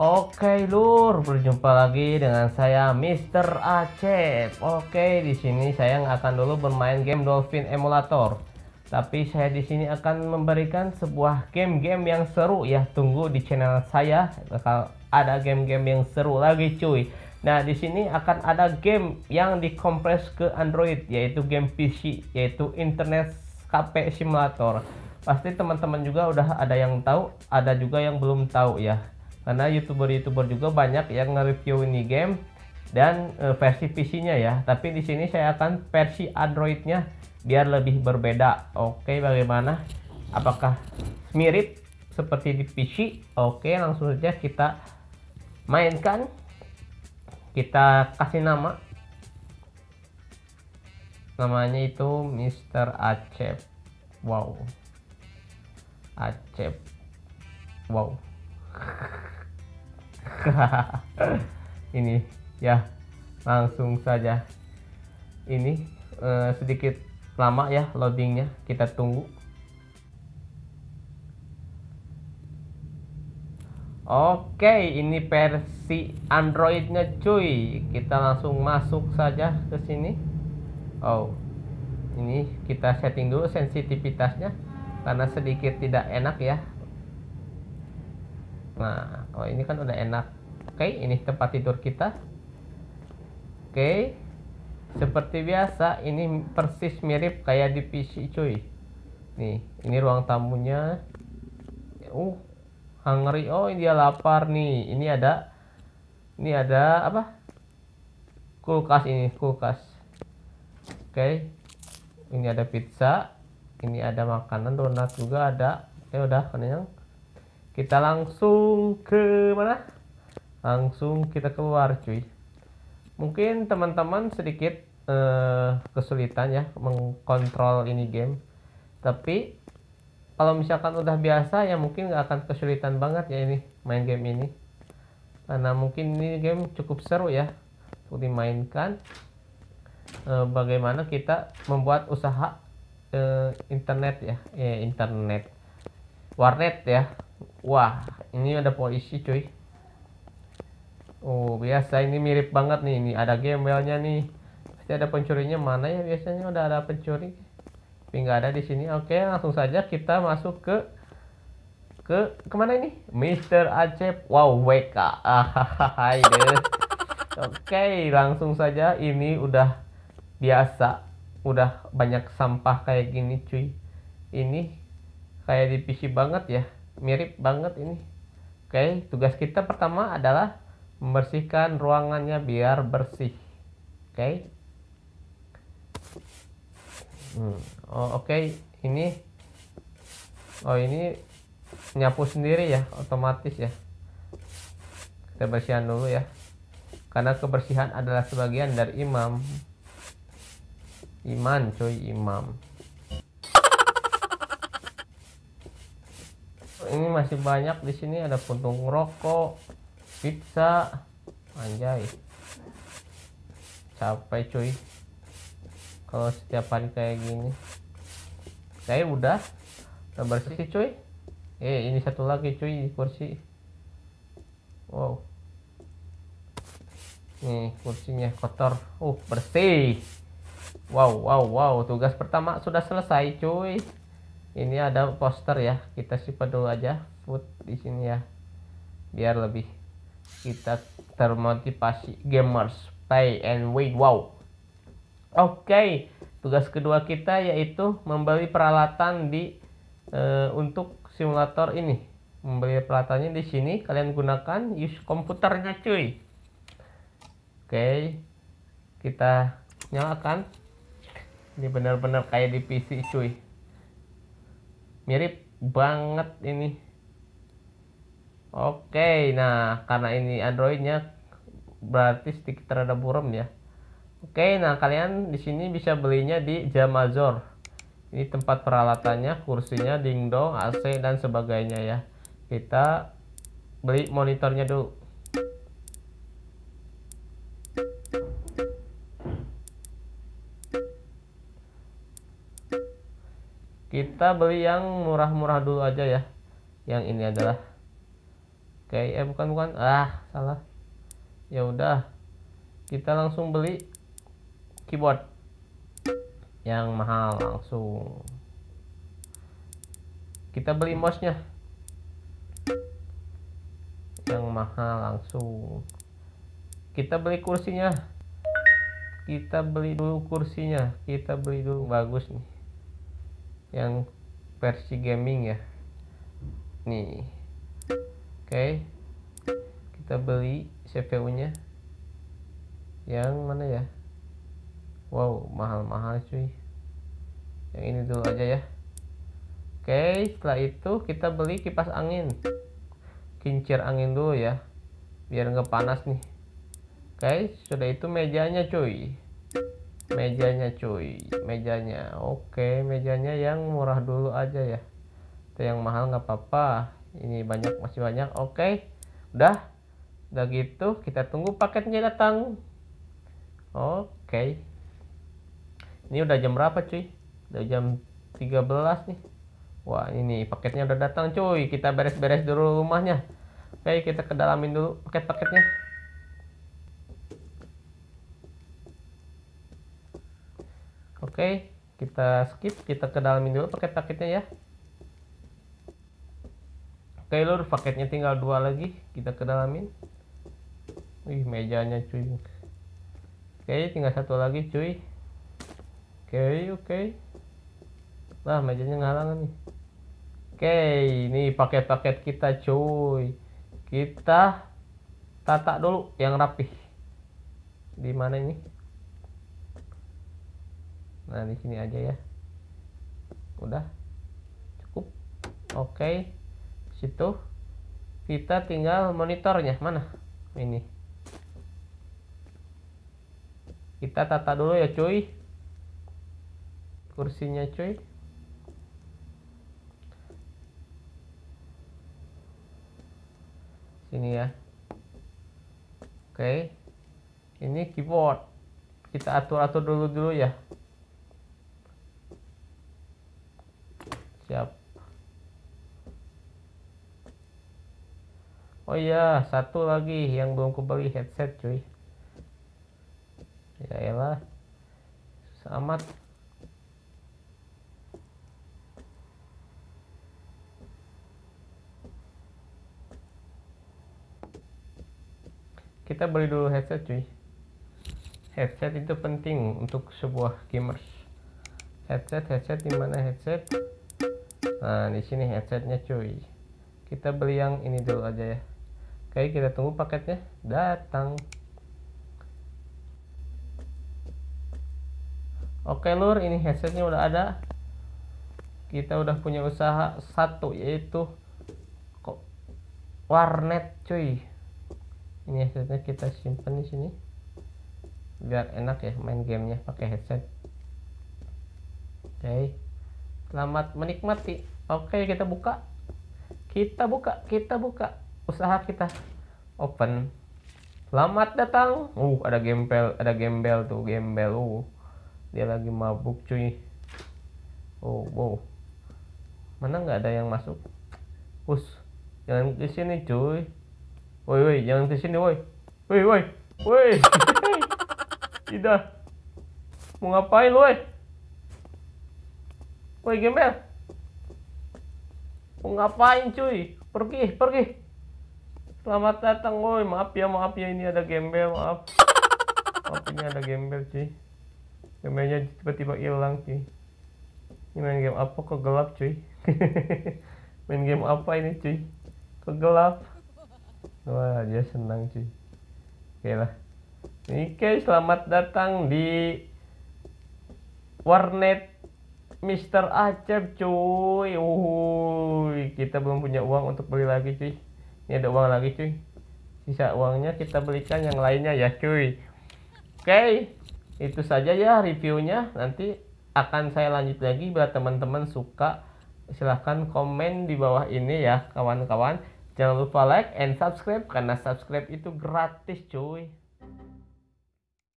Oke lur, berjumpa lagi dengan saya Mr. Acep. Oke, di sini saya akan dulu bermain game Dolphin Emulator. Tapi saya di sini akan memberikan sebuah game-game yang seru ya. Tunggu di channel saya bakal ada game-game yang seru lagi cuy. Nah, di sini akan ada game yang dikompres ke Android yaitu game PC yaitu Internet Cafe Simulator. Pasti teman-teman juga udah ada yang tahu, ada juga yang belum tahu ya karena youtuber-youtuber juga banyak yang nge-review ini game dan e, versi PC-nya ya. Tapi di sini saya akan versi Android-nya biar lebih berbeda. Oke, bagaimana? Apakah mirip seperti di PC? Oke, langsung saja kita mainkan. Kita kasih nama. Namanya itu Mr. Acep. Wow. Acep. Wow. ini ya langsung saja ini eh, sedikit lama ya loadingnya kita tunggu oke ini versi androidnya cuy kita langsung masuk saja ke sini oh ini kita setting dulu sensitivitasnya karena sedikit tidak enak ya Nah, kalau oh, ini kan udah enak. Oke, ini tempat tidur kita. Oke. Seperti biasa, ini persis mirip kayak di PC, cuy. Nih, ini ruang tamunya. Uh, hungry. Oh, ini dia lapar nih. Ini ada ini ada apa? Kulkas ini, kulkas. Oke. Ini ada pizza, ini ada makanan donat juga ada. Oke, eh, udah kenyang kita langsung ke mana langsung kita keluar cuy mungkin teman-teman sedikit uh, kesulitan ya mengkontrol ini game tapi kalau misalkan udah biasa ya mungkin nggak akan kesulitan banget ya ini main game ini karena mungkin ini game cukup seru ya untuk dimainkan eh, bagaimana kita membuat usaha eh, internet ya eh, internet warnet ya Wah, ini ada polisi cuy. Oh, biasa ini mirip banget nih. Ini ada gembelnya nih. Pasti ada pencurinya mana ya? Biasanya udah ada pencuri. Tapi nggak ada di sini. Oke, langsung saja kita masuk ke ke kemana ini? Mister Acep. Wow, WK. Hai deh. Oke, langsung saja. Ini udah biasa. Udah banyak sampah kayak gini cuy. Ini kayak di PC banget ya mirip banget ini oke okay, tugas kita pertama adalah membersihkan ruangannya biar bersih oke okay. hmm. oh, oke okay. ini oh ini nyapu sendiri ya otomatis ya kita bersihkan dulu ya karena kebersihan adalah sebagian dari imam iman cuy imam masih banyak di sini ada puntung rokok, pizza, anjay. Capek cuy. Kalau setiap hari kayak gini. Saya udah udah bersih cuy. Eh ini satu lagi cuy di kursi. Wow. Nih kursinya kotor. Uh bersih. Wow wow wow tugas pertama sudah selesai cuy ini ada poster ya kita simpan dulu aja food di sini ya biar lebih kita termotivasi gamers play and win wow oke okay. tugas kedua kita yaitu membeli peralatan di e, untuk simulator ini membeli peralatannya di sini kalian gunakan use komputernya cuy oke okay. kita nyalakan ini benar-benar kayak di PC cuy mirip banget ini oke nah karena ini androidnya berarti sedikit terhadap buram ya oke nah kalian di sini bisa belinya di Jamazor ini tempat peralatannya kursinya dingdong AC dan sebagainya ya kita beli monitornya dulu kita beli yang murah-murah dulu aja ya yang ini adalah oke okay, eh bukan bukan ah salah ya udah kita langsung beli keyboard yang mahal langsung kita beli mouse nya yang mahal langsung kita beli kursinya kita beli dulu kursinya kita beli dulu bagus nih yang versi gaming ya nih oke okay. kita beli CPU nya yang mana ya wow mahal-mahal cuy yang ini dulu aja ya oke okay, setelah itu kita beli kipas angin kincir angin dulu ya biar nggak panas nih oke okay, sudah itu mejanya cuy mejanya cuy mejanya oke mejanya yang murah dulu aja ya itu yang mahal nggak apa-apa ini banyak masih banyak oke udah udah gitu kita tunggu paketnya datang oke ini udah jam berapa cuy udah jam 13 nih wah ini paketnya udah datang cuy kita beres-beres dulu rumahnya oke kita kedalamin dulu paket-paketnya Oke, kita skip, kita ke dalamin dulu paket-paketnya ya. Oke lur, paketnya tinggal dua lagi, kita ke dalamin. Wih, mejanya cuy. Oke, tinggal satu lagi cuy. Oke, oke. wah Lah, mejanya ngalang nih. Oke, ini paket-paket kita cuy. Kita tata dulu yang rapih. Di mana ini? nah di sini aja ya udah cukup oke okay. situ kita tinggal monitornya mana ini kita tata dulu ya cuy kursinya cuy sini ya oke okay. ini keyboard kita atur-atur dulu dulu ya siap oh iya satu lagi yang belum kubeli headset cuy ya elah susah amat kita beli dulu headset cuy headset itu penting untuk sebuah gamers headset headset dimana headset nah di sini headsetnya cuy kita beli yang ini dulu aja ya oke kita tunggu paketnya datang oke lur ini headsetnya udah ada kita udah punya usaha satu yaitu kok warnet cuy ini headsetnya kita simpan di sini biar enak ya main gamenya pakai headset oke selamat menikmati oke kita buka kita buka kita buka usaha kita open selamat datang uh ada gembel ada gembel tuh gembel uh dia lagi mabuk cuy oh wow mana nggak ada yang masuk us jangan ke sini cuy woi woi jangan ke sini woi woi woi woi tidak mau ngapain woi woi gembel Mau ngapain cuy? Pergi, pergi. Selamat datang, woi. Maaf ya, maaf ya ini ada gembel, maaf. Maaf ini ada gembel, cuy. Gembelnya tiba-tiba hilang, cuy. Ini main game apa kok gelap, cuy? main game apa ini, cuy? Kok gelap? Wah, dia senang, cuy. Oke lah. Oke, selamat datang di Warnet Mister Acep cuy Uhuy. kita belum punya uang untuk beli lagi cuy ini ada uang lagi cuy sisa uangnya kita belikan yang lainnya ya cuy oke okay. itu saja ya reviewnya nanti akan saya lanjut lagi bila teman-teman suka silahkan komen di bawah ini ya kawan-kawan jangan lupa like and subscribe karena subscribe itu gratis cuy